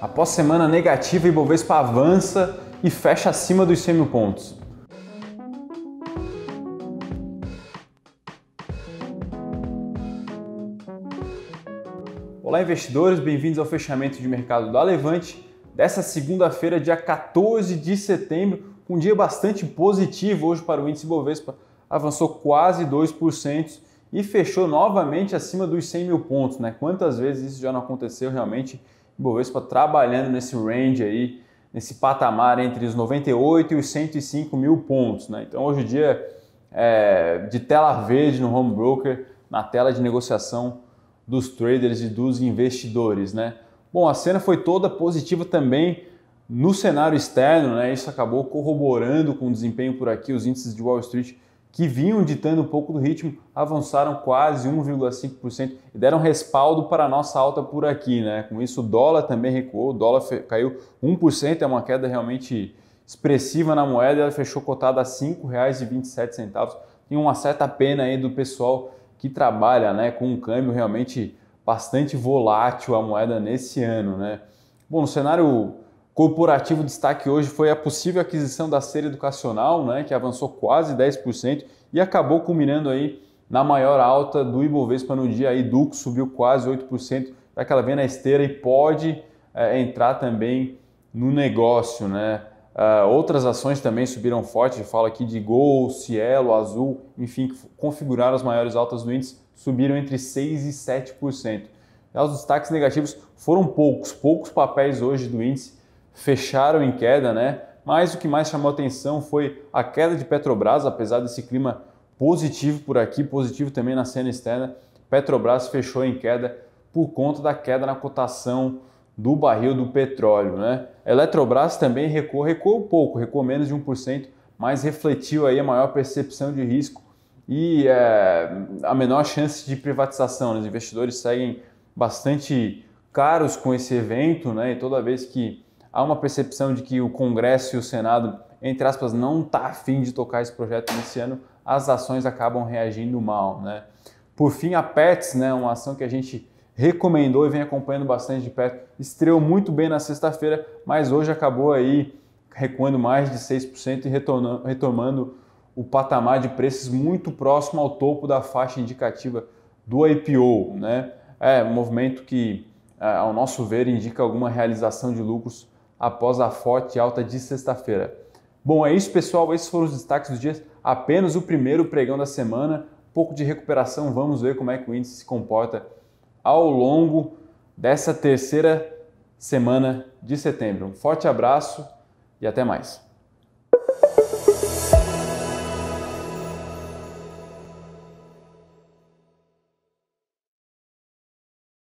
Após semana negativa, Ibovespa avança e fecha acima dos 100 mil pontos. Olá, investidores, bem-vindos ao fechamento de mercado da Levante dessa segunda-feira, dia 14 de setembro, um dia bastante positivo hoje para o índice Bovespa, avançou quase 2% e fechou novamente acima dos 100 mil pontos. Né? Quantas vezes isso já não aconteceu realmente? Ibovespa trabalhando nesse range aí, nesse patamar entre os 98 e os 105 mil pontos. Né? Então hoje em dia, é, de tela verde no home broker, na tela de negociação dos traders e dos investidores. Né? Bom, a cena foi toda positiva também no cenário externo, né? isso acabou corroborando com o desempenho por aqui, os índices de Wall Street que vinham ditando um pouco do ritmo, avançaram quase 1,5% e deram respaldo para a nossa alta por aqui. Né? Com isso, o dólar também recuou, o dólar caiu 1%, é uma queda realmente expressiva na moeda, ela fechou cotada a R$ 5,27. Tem uma certa pena aí do pessoal que trabalha né, com um câmbio realmente bastante volátil a moeda nesse ano. Né? Bom, no cenário corporativo destaque hoje foi a possível aquisição da Ser Educacional, né, que avançou quase 10% e acabou culminando aí na maior alta do Ibovespa no dia. A Educo subiu quase 8%, já tá que ela vem na esteira e pode é, entrar também no negócio. Né? Uh, outras ações também subiram forte, eu falo aqui de Gol, Cielo, Azul, enfim, configuraram as maiores altas do índice, subiram entre 6% e 7%. Já os destaques negativos foram poucos, poucos papéis hoje do índice fecharam em queda, né? Mas o que mais chamou atenção foi a queda de Petrobras, apesar desse clima positivo por aqui, positivo também na cena externa. Petrobras fechou em queda por conta da queda na cotação do barril do petróleo, né? Eletrobras também recuou, recuou pouco, recuou menos de 1%, mas refletiu aí a maior percepção de risco e é, a menor chance de privatização. Né? Os investidores seguem bastante caros com esse evento, né? E toda vez que há uma percepção de que o Congresso e o Senado, entre aspas, não tá afim de tocar esse projeto nesse ano, as ações acabam reagindo mal, né? Por fim, a PETS, né, uma ação que a gente recomendou e vem acompanhando bastante de perto, estreou muito bem na sexta-feira, mas hoje acabou aí recuando mais de 6% e retomando o patamar de preços muito próximo ao topo da faixa indicativa do IPO, né? É um movimento que, é, ao nosso ver, indica alguma realização de lucros após a forte alta de sexta-feira. Bom, é isso, pessoal. Esses foram os destaques dos dias. Apenas o primeiro pregão da semana. Um pouco de recuperação. Vamos ver como é que o índice se comporta ao longo dessa terceira semana de setembro. Um forte abraço e até mais.